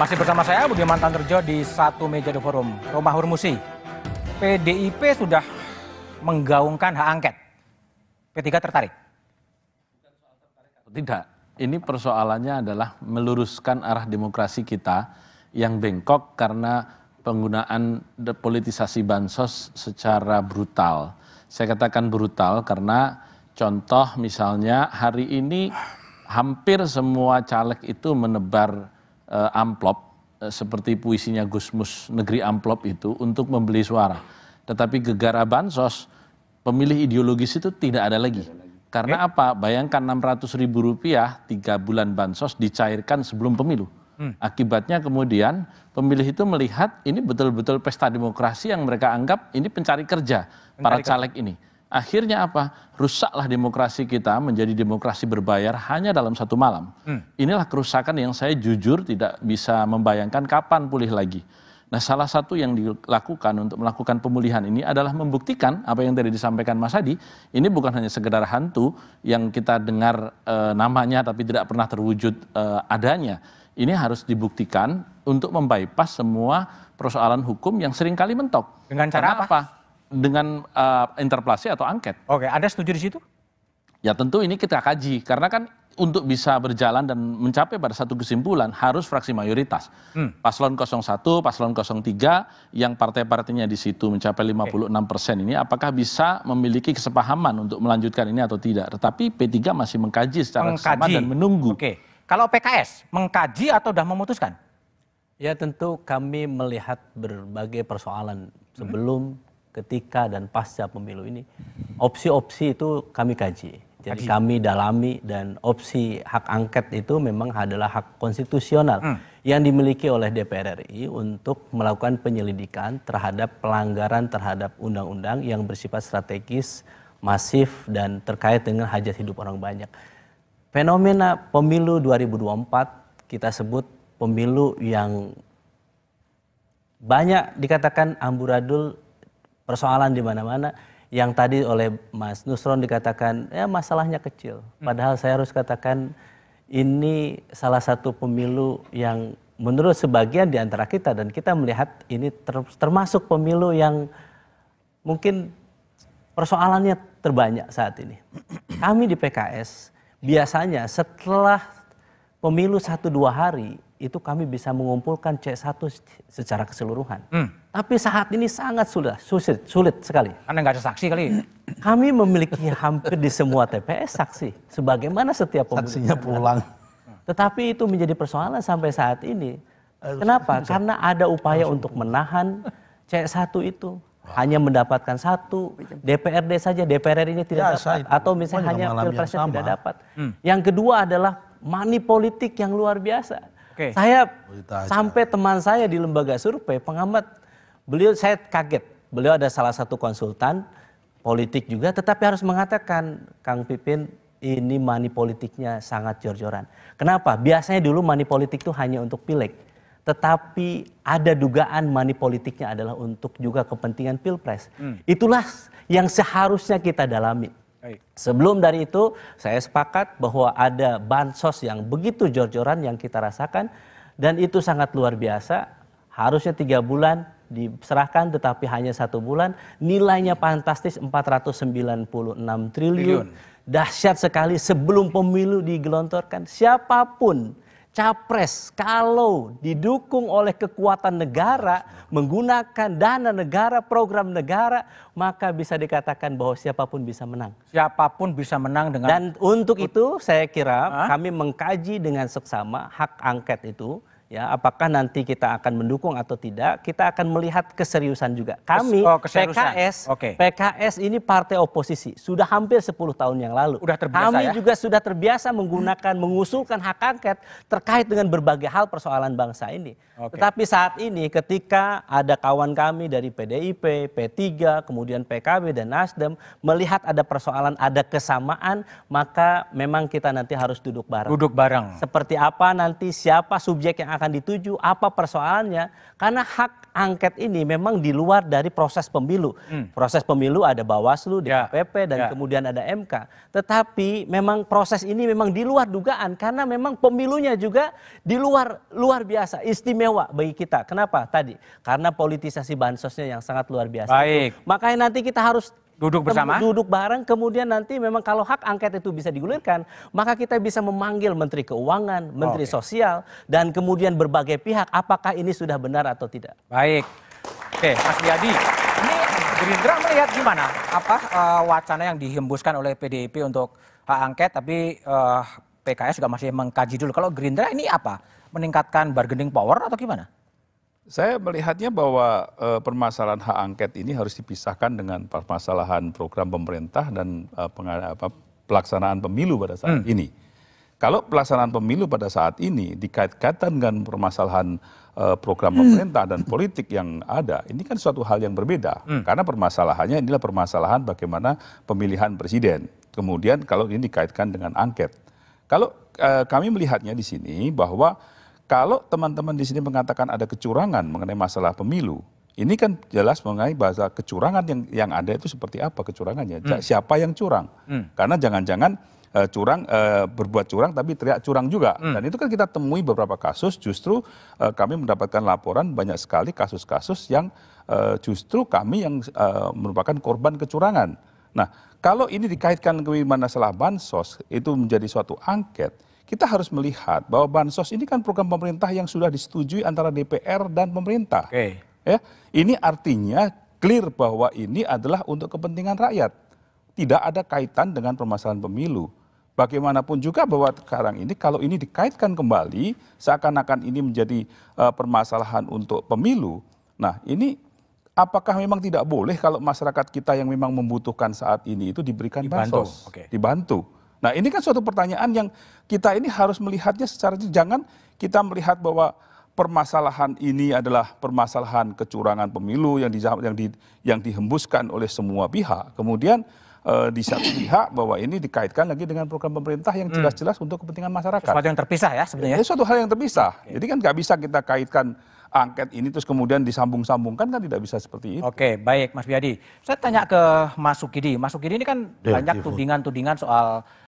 Masih bersama saya Budi Terjo di satu meja di Forum, Rumah Hurmusi. PDIP sudah menggaungkan hak angket. P3 tertarik? Tidak. Ini persoalannya adalah meluruskan arah demokrasi kita yang bengkok karena penggunaan politisasi bansos secara brutal. Saya katakan brutal karena contoh misalnya hari ini hampir semua caleg itu menebar uh, amplop uh, seperti puisinya Gusmus Negeri Amplop itu untuk membeli suara. Tetapi gegara bansos pemilih ideologis itu tidak ada lagi. Karena eh? apa? Bayangkan 600 ribu rupiah tiga bulan bansos dicairkan sebelum pemilu. Hmm. Akibatnya kemudian pemilih itu melihat ini betul-betul pesta demokrasi yang mereka anggap ini pencari kerja pencari para caleg kerja. ini. Akhirnya apa? Rusaklah demokrasi kita menjadi demokrasi berbayar hanya dalam satu malam. Hmm. Inilah kerusakan yang saya jujur tidak bisa membayangkan kapan pulih lagi. Nah, salah satu yang dilakukan untuk melakukan pemulihan ini adalah membuktikan apa yang tadi disampaikan Mas Adi, ini bukan hanya sekedar hantu yang kita dengar e, namanya tapi tidak pernah terwujud e, adanya. Ini harus dibuktikan untuk membypass semua persoalan hukum yang seringkali mentok. Dengan cara Karena apa? dengan uh, interpelasi atau angket. Oke, Anda setuju di situ? Ya tentu ini kita kaji karena kan untuk bisa berjalan dan mencapai pada satu kesimpulan harus fraksi mayoritas. Hmm. Paslon 01, paslon 03 yang partai-partainya di situ mencapai 56 persen ini apakah bisa memiliki kesepahaman untuk melanjutkan ini atau tidak. Tetapi P3 masih mengkaji secara mengkaji. dan menunggu. Oke. Kalau PKS mengkaji atau sudah memutuskan? Ya tentu kami melihat berbagai persoalan sebelum hmm ketika dan pasca pemilu ini opsi-opsi itu kami kaji. Jadi kaji. kami dalami dan opsi hak angket itu memang adalah hak konstitusional hmm. yang dimiliki oleh DPR RI untuk melakukan penyelidikan terhadap pelanggaran terhadap undang-undang yang bersifat strategis, masif dan terkait dengan hajat hidup orang banyak. Fenomena pemilu 2024 kita sebut pemilu yang banyak dikatakan amburadul persoalan di mana-mana yang tadi oleh Mas Nusron dikatakan ya masalahnya kecil. Hmm. Padahal saya harus katakan ini salah satu pemilu yang menurut sebagian di antara kita dan kita melihat ini ter, termasuk pemilu yang mungkin persoalannya terbanyak saat ini. Kami di PKS biasanya setelah pemilu satu dua hari itu kami bisa mengumpulkan C1 secara keseluruhan. Hmm tapi saat ini sangat sulit, sulit, sulit sekali. Karena nggak ada saksi kali? Kami memiliki hampir di semua TPS saksi. Sebagaimana setiap Saksinya pulang. Tetapi itu menjadi persoalan sampai saat ini. Kenapa? Karena ada upaya untuk menahan C1 itu hanya mendapatkan satu DPRD saja DPR ini tidak ya, dapat atau misalnya oh, hanya pilpresnya tidak dapat. Hmm. Yang kedua adalah money politik yang luar biasa. Okay. Saya sampai teman saya di lembaga survei pengamat beliau saya kaget. Beliau ada salah satu konsultan politik juga tetapi harus mengatakan Kang Pipin ini money politiknya sangat jor-joran. Kenapa? Biasanya dulu money politik itu hanya untuk pileg. Tetapi ada dugaan money politiknya adalah untuk juga kepentingan pilpres. Hmm. Itulah yang seharusnya kita dalami. Sebelum dari itu, saya sepakat bahwa ada bansos yang begitu jor-joran yang kita rasakan. Dan itu sangat luar biasa. Harusnya tiga bulan, diserahkan tetapi hanya satu bulan nilainya fantastis 496 triliun. triliun. Dahsyat sekali sebelum pemilu digelontorkan siapapun capres kalau didukung oleh kekuatan negara menggunakan dana negara program negara maka bisa dikatakan bahwa siapapun bisa menang siapapun bisa menang dengan dan untuk itu saya kira Hah? kami mengkaji dengan seksama hak angket itu ya apakah nanti kita akan mendukung atau tidak kita akan melihat keseriusan juga kami oh, keseriusan. PKS okay. PKS ini partai oposisi sudah hampir 10 tahun yang lalu sudah terbiasa, kami ya? juga sudah terbiasa menggunakan hmm. mengusulkan hak angket terkait dengan berbagai hal persoalan bangsa ini okay. tetapi saat ini ketika ada kawan kami dari PDIP P3 kemudian PKB dan Nasdem melihat ada persoalan ada kesamaan maka memang kita nanti harus duduk bareng duduk bareng seperti apa nanti siapa subjek yang akan dituju, apa persoalannya. Karena hak angket ini memang di luar dari proses pemilu. Hmm. Proses pemilu ada Bawaslu, DPP, ya. dan ya. kemudian ada MK. Tetapi memang proses ini memang di luar dugaan karena memang pemilunya juga di luar luar biasa, istimewa bagi kita. Kenapa? Tadi karena politisasi bansosnya yang sangat luar biasa. Baik. Makanya nanti kita harus duduk bersama duduk bareng kemudian nanti memang kalau hak angket itu bisa digulirkan maka kita bisa memanggil menteri keuangan menteri okay. sosial dan kemudian berbagai pihak apakah ini sudah benar atau tidak baik oke Mas Yadi ini Gerindra melihat gimana apa uh, wacana yang dihembuskan oleh PDIP untuk hak angket tapi uh, eh, PKS juga masih mengkaji dulu kalau Gerindra ini apa meningkatkan bargaining power atau gimana saya melihatnya bahwa eh, permasalahan hak angket ini harus dipisahkan dengan permasalahan program pemerintah dan eh, pelaksanaan pemilu pada saat hmm. ini. Kalau pelaksanaan pemilu pada saat ini dikaitkan dengan permasalahan eh, program hmm. pemerintah dan politik yang ada, ini kan suatu hal yang berbeda. Hmm. Karena permasalahannya inilah permasalahan bagaimana pemilihan presiden. Kemudian kalau ini dikaitkan dengan angket. Kalau e, kami melihatnya di sini bahwa kalau teman-teman di sini mengatakan ada kecurangan mengenai masalah pemilu, ini kan jelas mengenai bahasa kecurangan yang yang ada itu seperti apa kecurangannya, hmm. siapa yang curang? Hmm. Karena jangan-jangan uh, curang uh, berbuat curang tapi teriak curang juga hmm. dan itu kan kita temui beberapa kasus justru uh, kami mendapatkan laporan banyak sekali kasus-kasus yang uh, justru kami yang uh, merupakan korban kecurangan nah kalau ini dikaitkan ke salah bansos itu menjadi suatu angket kita harus melihat bahwa bansos ini kan program pemerintah yang sudah disetujui antara DPR dan pemerintah. Oke. Ya, ini artinya clear bahwa ini adalah untuk kepentingan rakyat. Tidak ada kaitan dengan permasalahan pemilu. Bagaimanapun juga bahwa sekarang ini kalau ini dikaitkan kembali seakan-akan ini menjadi uh, permasalahan untuk pemilu. Nah, ini apakah memang tidak boleh kalau masyarakat kita yang memang membutuhkan saat ini itu diberikan bansos, dibantu. Okay. dibantu. Nah ini kan suatu pertanyaan yang kita ini harus melihatnya secara jangan kita melihat bahwa permasalahan ini adalah permasalahan kecurangan pemilu yang di, yang di, yang dihembuskan oleh semua pihak. Kemudian e, di satu pihak bahwa ini dikaitkan lagi dengan program pemerintah yang hmm. jelas-jelas untuk kepentingan masyarakat. Suatu yang terpisah ya sebenarnya. Ya, suatu hal yang terpisah. Okay. Jadi kan nggak bisa kita kaitkan angket ini terus kemudian disambung-sambungkan kan tidak bisa seperti itu. Oke, baik Mas Biadi. Saya tanya ke Mas Sukidi. Mas Sukidi ini kan ya, banyak iya, tudingan-tudingan soal